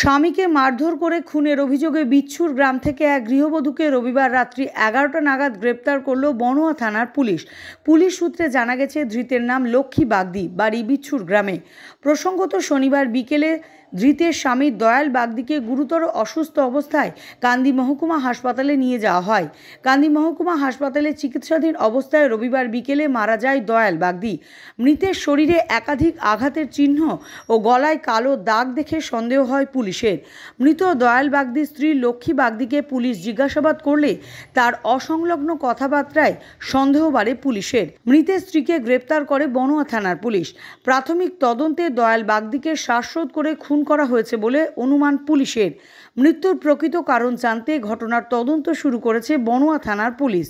স্বামীকে মারধর করে খুনের অভিযোগে বিচ্ছুর গ্রাম থেকে এক গৃহবধূকে রবিবার রাত্রি এগারোটা নাগাদ গ্রেপ্তার করল বনোয়া থানার পুলিশ পুলিশ সূত্রে জানা গেছে ধৃতের নাম লক্ষ্মী বাগদি বাড়ি বিচ্ছুর গ্রামে প্রসঙ্গত শনিবার বিকেলে ধৃতের স্বামী দয়াল বাগদিকে গুরুতর অসুস্থ অবস্থায় কান্দি মহকুমা হাসপাতালে নিয়ে যাওয়া হয় কান্দি মহকুমা হাসপাতালে চিকিৎসাধীন অবস্থায় রবিবার বিকেলে মারা যায় দয়াল বাগদি মৃতের শরীরে একাধিক আঘাতের চিহ্ন ও গলায় কালো দাগ দেখে সন্দেহ হয় পুলিশের মৃত দয়াল বাগদির স্ত্রী লক্ষ্মী বাগদিকে পুলিশ জিজ্ঞাসাবাদ করলে তার অসংলগ্ন কথাবার্তায় সন্দেহ বাড়ে পুলিশের মৃতের স্ত্রীকে গ্রেপ্তার করে বনোয়া থানার পুলিশ প্রাথমিক তদন্তে দয়াল বাগদিকে শ্বাসরোধ করে খুন খুন করা হয়েছে বলে অনুমান পুলিশের মৃত্যুর প্রকৃত কারণ জানতে ঘটনার তদন্ত শুরু করেছে বনোয়া থানার পুলিশ